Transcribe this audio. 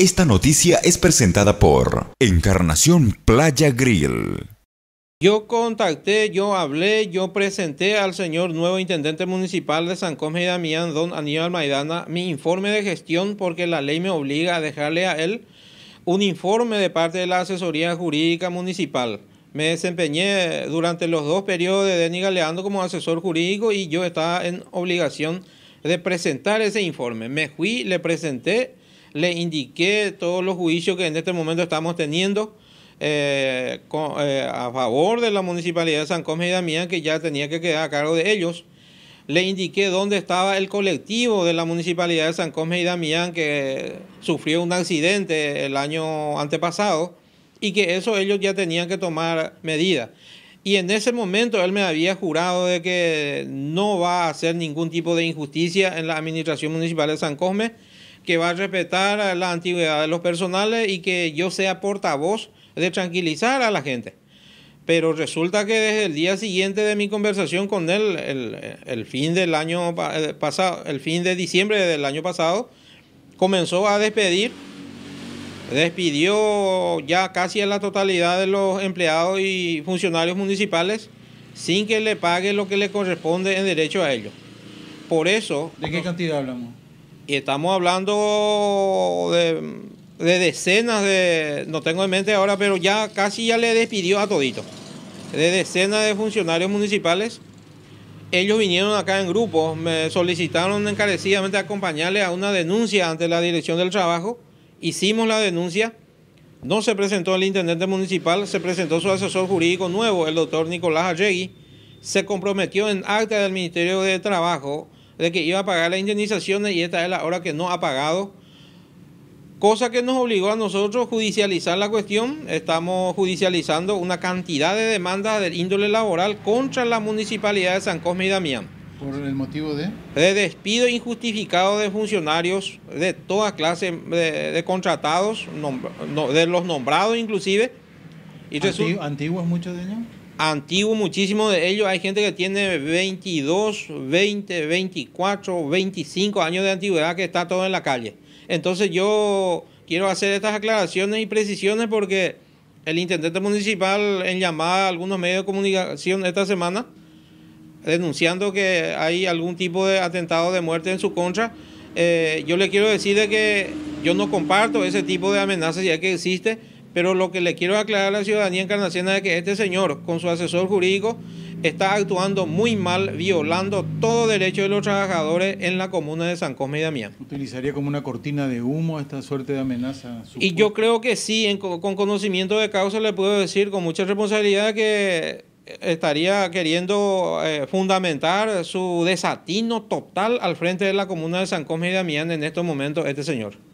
Esta noticia es presentada por Encarnación Playa Grill. Yo contacté, yo hablé, yo presenté al señor nuevo intendente municipal de San Cosme y Damián, don Aníbal Maidana, mi informe de gestión porque la ley me obliga a dejarle a él un informe de parte de la asesoría jurídica municipal. Me desempeñé durante los dos periodos de Denis Galeando como asesor jurídico y yo estaba en obligación de presentar ese informe. Me fui, le presenté le indiqué todos los juicios que en este momento estamos teniendo eh, eh, a favor de la municipalidad de San Cosme y Damián, que ya tenía que quedar a cargo de ellos. Le indiqué dónde estaba el colectivo de la municipalidad de San Cosme y Damián, que sufrió un accidente el año antepasado, y que eso ellos ya tenían que tomar medidas. Y en ese momento él me había jurado de que no va a hacer ningún tipo de injusticia en la administración municipal de San Cosme que va a respetar la antigüedad de los personales y que yo sea portavoz de tranquilizar a la gente. Pero resulta que desde el día siguiente de mi conversación con él, el, fin del año eh, pasado, el fin de diciembre del año pasado, comenzó a despedir despidió ya casi a la totalidad de los empleados y funcionarios municipales sin que le pague lo que le corresponde en derecho a ellos. Por eso... ¿De qué cantidad hablamos? Y estamos hablando de, decenas de, no tengo en mente ahora, pero ya casi ya le despidió a todito. De decenas de funcionarios municipales. Ellos vinieron acá en grupo, me solicitaron encarecidamente ...acompañarle a una denuncia ante la Dirección del Trabajo. Hicimos la denuncia. No se presentó el intendente municipal, se presentó su asesor jurídico nuevo, el doctor Nicolás Arregui... Se comprometió en acta del Ministerio de Trabajo de que iba a pagar las indemnizaciones y esta es la hora que no ha pagado. Cosa que nos obligó a nosotros judicializar la cuestión. Estamos judicializando una cantidad de demandas del índole laboral contra la municipalidad de San Cosme y Damián. ¿Por el motivo de? De despido injustificado de funcionarios de toda clase de, contratados, de los nombrados inclusive. Y ¿Antiguos muchos de ellos? antiguo muchísimo de ellos. Hay gente que tiene 22, 20, 24, 25 años de antigüedad que está todo en la calle. Entonces yo quiero hacer estas aclaraciones y precisiones porque el intendente municipal en llamada a algunos medios de comunicación esta semana denunciando que hay algún tipo de atentado de muerte en su contra. Eh, yo le quiero decir que yo no comparto ese tipo de amenazas ya que existe pero lo que le quiero aclarar a la ciudadanía encarnaciana es que este señor, con su asesor jurídico, está actuando muy mal, violando todo derecho de los trabajadores en la comuna de San Cosme y Damián. ¿Utilizaría como una cortina de humo esta suerte de amenaza? Y yo creo que sí, con conocimiento de causa le puedo decir con mucha responsabilidad que eh, estaría queriendo eh, fundamentar su desatino total al frente de la comuna de San Cosme y Damián en estos momentos este señor.